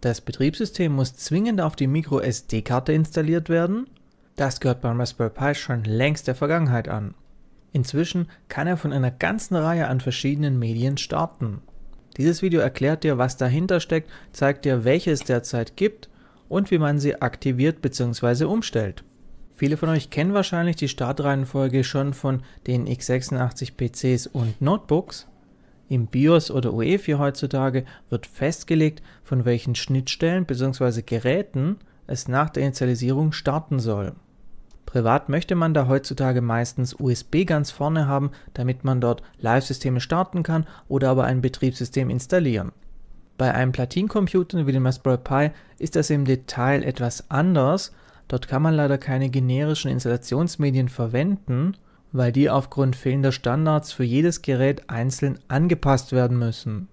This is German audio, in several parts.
Das Betriebssystem muss zwingend auf die MicroSD-Karte installiert werden. Das gehört beim Raspberry Pi schon längst der Vergangenheit an. Inzwischen kann er von einer ganzen Reihe an verschiedenen Medien starten. Dieses Video erklärt dir, was dahinter steckt, zeigt dir, welche es derzeit gibt und wie man sie aktiviert bzw. umstellt. Viele von euch kennen wahrscheinlich die Startreihenfolge schon von den x86 PCs und Notebooks. Im BIOS oder UEFI heutzutage wird festgelegt, von welchen Schnittstellen bzw. Geräten es nach der Initialisierung starten soll. Privat möchte man da heutzutage meistens USB ganz vorne haben, damit man dort Live-Systeme starten kann oder aber ein Betriebssystem installieren. Bei einem Platincomputer wie dem Raspberry Pi ist das im Detail etwas anders. Dort kann man leider keine generischen Installationsmedien verwenden, weil die aufgrund fehlender Standards für jedes Gerät einzeln angepasst werden müssen.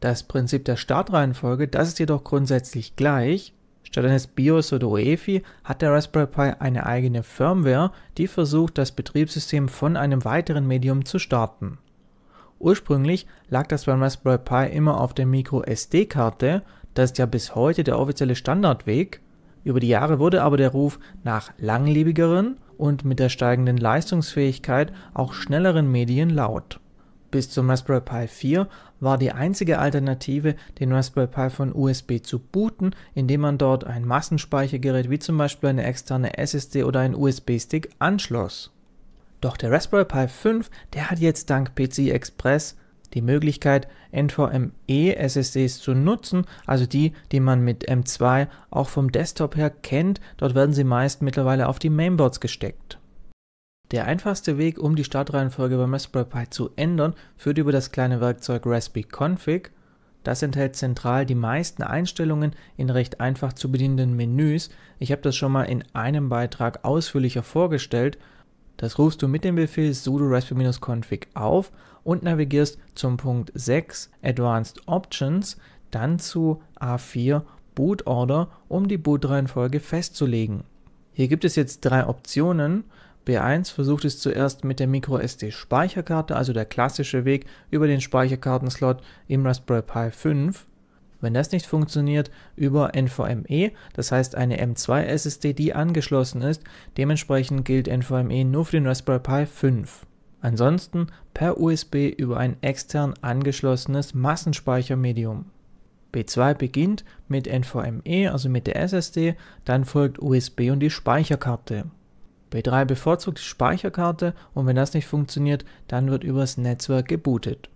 Das Prinzip der Startreihenfolge, das ist jedoch grundsätzlich gleich. Statt eines BIOS oder UEFI hat der Raspberry Pi eine eigene Firmware, die versucht, das Betriebssystem von einem weiteren Medium zu starten. Ursprünglich lag das beim Raspberry Pi immer auf der microsd karte das ist ja bis heute der offizielle Standardweg. Über die Jahre wurde aber der Ruf nach langlebigeren und mit der steigenden Leistungsfähigkeit auch schnelleren Medien laut. Bis zum Raspberry Pi 4 war die einzige Alternative, den Raspberry Pi von USB zu booten, indem man dort ein Massenspeichergerät wie zum Beispiel eine externe SSD oder einen USB-Stick anschloss. Doch der Raspberry Pi 5, der hat jetzt dank PCI Express die Möglichkeit, NVMe-SSDs zu nutzen, also die, die man mit M2 auch vom Desktop her kennt. Dort werden sie meist mittlerweile auf die Mainboards gesteckt. Der einfachste Weg, um die Startreihenfolge beim Raspberry Pi zu ändern, führt über das kleine Werkzeug Raspberry Config. Das enthält zentral die meisten Einstellungen in recht einfach zu bedienenden Menüs. Ich habe das schon mal in einem Beitrag ausführlicher vorgestellt. Das rufst du mit dem Befehl sudo raspberry-config auf und navigierst zum Punkt 6 Advanced Options, dann zu A4 Boot Order, um die Bootreihenfolge festzulegen. Hier gibt es jetzt drei Optionen. B1 versucht es zuerst mit der microSD Speicherkarte, also der klassische Weg über den Speicherkartenslot im Raspberry Pi 5. Wenn das nicht funktioniert, über NVMe, das heißt eine M2 SSD, die angeschlossen ist. Dementsprechend gilt NVMe nur für den Raspberry Pi 5. Ansonsten per USB über ein extern angeschlossenes Massenspeichermedium. B2 beginnt mit NVMe, also mit der SSD, dann folgt USB und die Speicherkarte. B3 bevorzugt die Speicherkarte und wenn das nicht funktioniert, dann wird übers Netzwerk gebootet.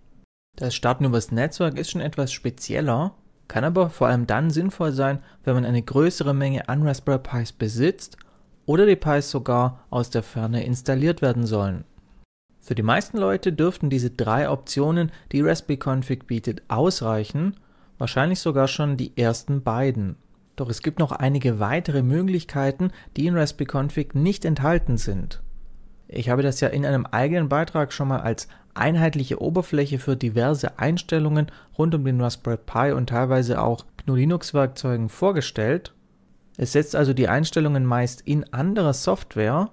Das Starten übers Netzwerk ist schon etwas spezieller, kann aber vor allem dann sinnvoll sein, wenn man eine größere Menge an Raspberry Pis besitzt oder die Pis sogar aus der Ferne installiert werden sollen. Für die meisten Leute dürften diese drei Optionen, die Raspberry Config bietet, ausreichen, wahrscheinlich sogar schon die ersten beiden. Doch es gibt noch einige weitere Möglichkeiten, die in Raspberry Config nicht enthalten sind. Ich habe das ja in einem eigenen Beitrag schon mal als einheitliche Oberfläche für diverse Einstellungen rund um den Raspberry Pi und teilweise auch GNU Linux Werkzeugen vorgestellt. Es setzt also die Einstellungen meist in anderer Software.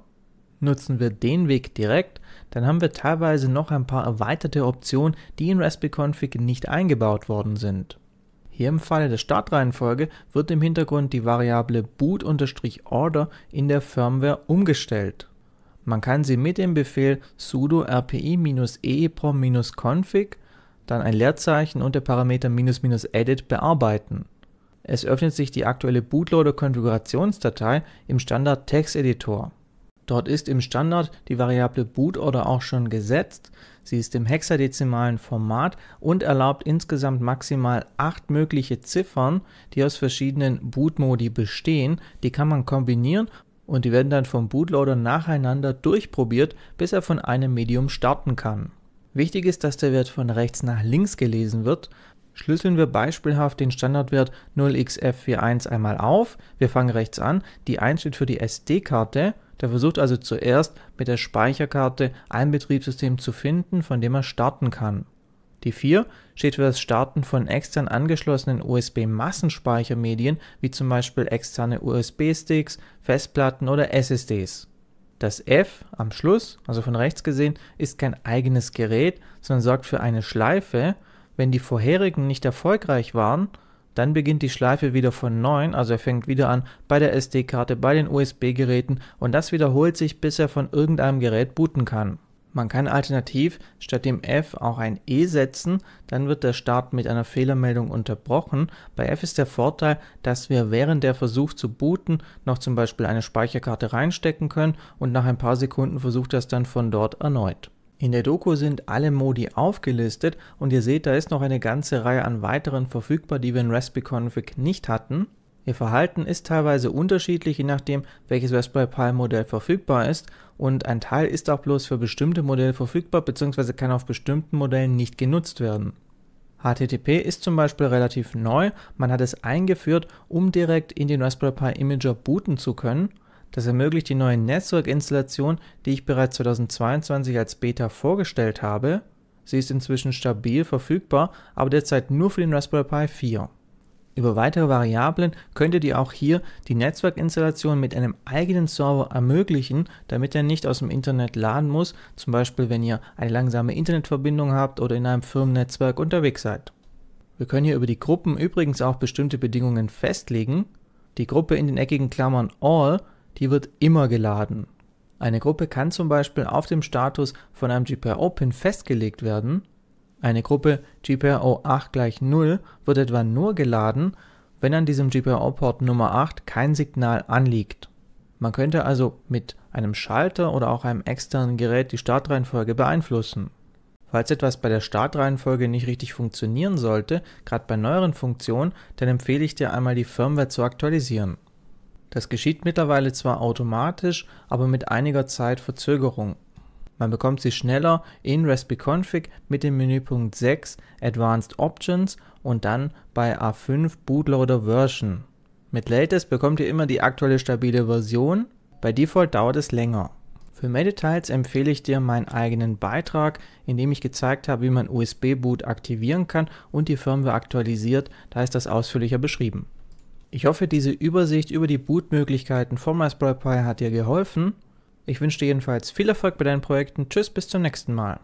Nutzen wir den Weg direkt, dann haben wir teilweise noch ein paar erweiterte Optionen, die in Raspberry Config nicht eingebaut worden sind. Hier im Falle der Startreihenfolge wird im Hintergrund die Variable boot-order in der Firmware umgestellt. Man kann sie mit dem Befehl sudo rpi eeprom config dann ein Leerzeichen und der Parameter "-edit" bearbeiten. Es öffnet sich die aktuelle Bootloader-Konfigurationsdatei im Standard-Texteditor. Dort ist im Standard die Variable boot auch schon gesetzt. Sie ist im hexadezimalen Format und erlaubt insgesamt maximal acht mögliche Ziffern, die aus verschiedenen Bootmodi bestehen. Die kann man kombinieren und die werden dann vom Bootloader nacheinander durchprobiert, bis er von einem Medium starten kann. Wichtig ist, dass der Wert von rechts nach links gelesen wird. Schlüsseln wir beispielhaft den Standardwert 0xF41 einmal auf, wir fangen rechts an, die 1 steht für die SD-Karte, der versucht also zuerst mit der Speicherkarte ein Betriebssystem zu finden, von dem er starten kann. Die 4 steht für das Starten von extern angeschlossenen USB-Massenspeichermedien, wie zum Beispiel externe USB-Sticks, Festplatten oder SSDs. Das F am Schluss, also von rechts gesehen, ist kein eigenes Gerät, sondern sorgt für eine Schleife. Wenn die vorherigen nicht erfolgreich waren, dann beginnt die Schleife wieder von 9, also er fängt wieder an bei der SD-Karte, bei den USB-Geräten und das wiederholt sich, bis er von irgendeinem Gerät booten kann. Man kann alternativ statt dem f auch ein e setzen, dann wird der Start mit einer Fehlermeldung unterbrochen. Bei f ist der Vorteil, dass wir während der Versuch zu booten noch zum Beispiel eine Speicherkarte reinstecken können und nach ein paar Sekunden versucht das dann von dort erneut. In der Doku sind alle Modi aufgelistet und ihr seht, da ist noch eine ganze Reihe an weiteren verfügbar, die wir in RaspiConfig nicht hatten. Ihr Verhalten ist teilweise unterschiedlich, je nachdem, welches Raspberry Pi Modell verfügbar ist und ein Teil ist auch bloß für bestimmte Modelle verfügbar bzw. kann auf bestimmten Modellen nicht genutzt werden. HTTP ist zum Beispiel relativ neu, man hat es eingeführt, um direkt in den Raspberry Pi Imager booten zu können. Das ermöglicht die neue Netzwerkinstallation, die ich bereits 2022 als Beta vorgestellt habe. Sie ist inzwischen stabil verfügbar, aber derzeit nur für den Raspberry Pi 4. Über weitere Variablen könntet ihr auch hier die Netzwerkinstallation mit einem eigenen Server ermöglichen, damit er nicht aus dem Internet laden muss, zum Beispiel wenn ihr eine langsame Internetverbindung habt oder in einem Firmennetzwerk unterwegs seid. Wir können hier über die Gruppen übrigens auch bestimmte Bedingungen festlegen. Die Gruppe in den eckigen Klammern All, die wird immer geladen. Eine Gruppe kann zum Beispiel auf dem Status von einem GPIO-Pin festgelegt werden eine Gruppe GPIO-8 gleich 0 wird etwa nur geladen, wenn an diesem GPIO-Port Nummer 8 kein Signal anliegt. Man könnte also mit einem Schalter oder auch einem externen Gerät die Startreihenfolge beeinflussen. Falls etwas bei der Startreihenfolge nicht richtig funktionieren sollte, gerade bei neueren Funktionen, dann empfehle ich dir einmal die Firmware zu aktualisieren. Das geschieht mittlerweile zwar automatisch, aber mit einiger Zeit Verzögerung. Man bekommt sie schneller in Raspberry Config mit dem Menüpunkt 6 Advanced Options und dann bei A5 Bootloader Version. Mit Latest bekommt ihr immer die aktuelle stabile Version, bei Default dauert es länger. Für mehr Details empfehle ich dir meinen eigenen Beitrag, in dem ich gezeigt habe, wie man USB-Boot aktivieren kann und die Firmware aktualisiert, da ist das ausführlicher beschrieben. Ich hoffe, diese Übersicht über die Bootmöglichkeiten von Raspberry Pi hat dir geholfen ich wünsche dir jedenfalls viel Erfolg bei deinen Projekten. Tschüss, bis zum nächsten Mal.